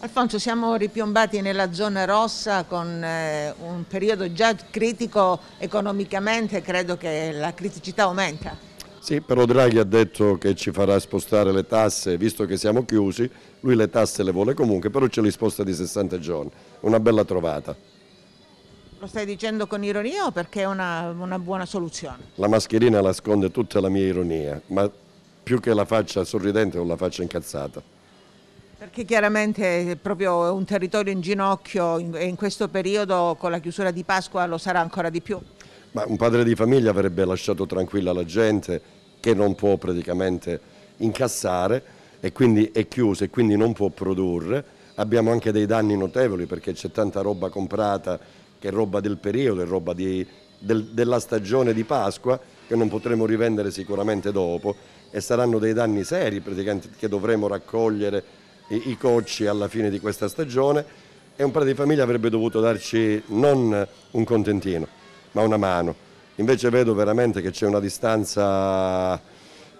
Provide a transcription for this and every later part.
Alfonso, siamo ripiombati nella zona rossa con eh, un periodo già critico economicamente, credo che la criticità aumenta. Sì, però Draghi ha detto che ci farà spostare le tasse, visto che siamo chiusi, lui le tasse le vuole comunque, però ce le sposta di 60 giorni, una bella trovata. Lo stai dicendo con ironia o perché è una, una buona soluzione? La mascherina nasconde tutta la mia ironia, ma più che la faccia sorridente o la faccia incazzata. Perché chiaramente è proprio un territorio in ginocchio e in questo periodo con la chiusura di Pasqua lo sarà ancora di più. Ma un padre di famiglia avrebbe lasciato tranquilla la gente che non può praticamente incassare e quindi è chiusa e quindi non può produrre. Abbiamo anche dei danni notevoli perché c'è tanta roba comprata che è roba del periodo, è roba di, del, della stagione di Pasqua che non potremo rivendere sicuramente dopo e saranno dei danni seri che dovremo raccogliere i, cocci alla fine di questa stagione e un padre di famiglia avrebbe dovuto darci non un contentino, ma una mano. Invece vedo veramente che c'è una distanza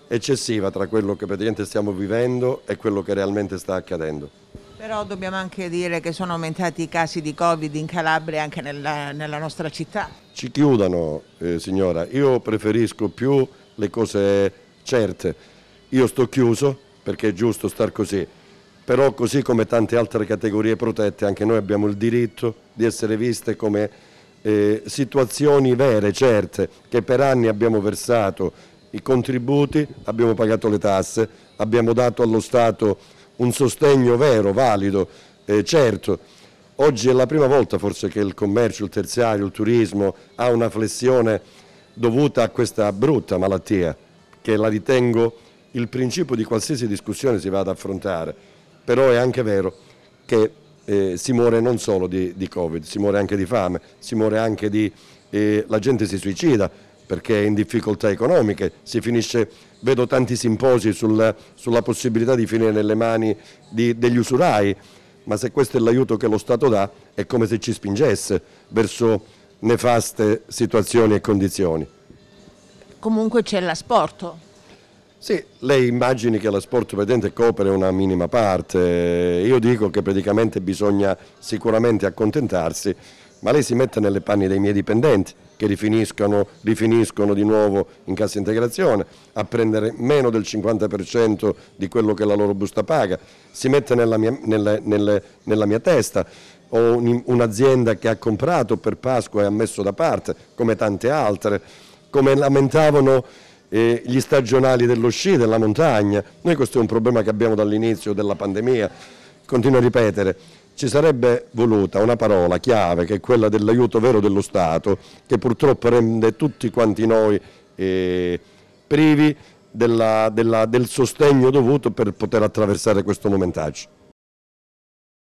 eccessiva tra quello che praticamente stiamo vivendo e quello che realmente sta accadendo. Però dobbiamo anche dire che sono aumentati i casi di Covid in Calabria e anche nella, nella, nostra città. Ci chiudano, eh, signora. Io preferisco più le cose certe. Io sto chiuso perché è giusto star così però così come tante altre categorie protette anche noi abbiamo il diritto di essere viste come eh, situazioni vere, certe, che per anni abbiamo versato i contributi, abbiamo pagato le tasse, abbiamo dato allo Stato un sostegno vero, valido, eh, certo. Oggi è la prima volta forse che il commercio, il terziario, il turismo ha una flessione dovuta a questa brutta malattia che la ritengo il principio di qualsiasi discussione si vada ad affrontare però è anche vero che eh, si muore non solo di, di, Covid, si muore anche di fame, si muore anche di... Eh, la gente si suicida perché è in difficoltà economiche, si finisce, vedo tanti simposi sul, sulla possibilità di finire nelle mani di, degli usurai, ma se questo è l'aiuto che lo Stato dà è come se ci spingesse verso nefaste situazioni e condizioni. Comunque c'è l'asporto sì, lei immagini che la sport vedente copre una minima parte, io dico che praticamente bisogna sicuramente accontentarsi, ma lei si mette nelle panni dei miei dipendenti che rifiniscono, rifiniscono di nuovo in cassa integrazione a prendere meno del 50% di quello che la loro busta paga, si mette nella mia, nella, nella, nella mia testa ho un'azienda che ha comprato per Pasqua e ha messo da parte, come tante altre, come lamentavano eh, gli stagionali dello sci, della montagna. Noi questo è un problema che abbiamo dall'inizio della pandemia, continuo a ripetere, ci sarebbe voluta una parola chiave che è quella dell'aiuto vero dello Stato che purtroppo rende tutti quanti noi eh, privi della, della, del sostegno dovuto per poter attraversare questo momentaggio.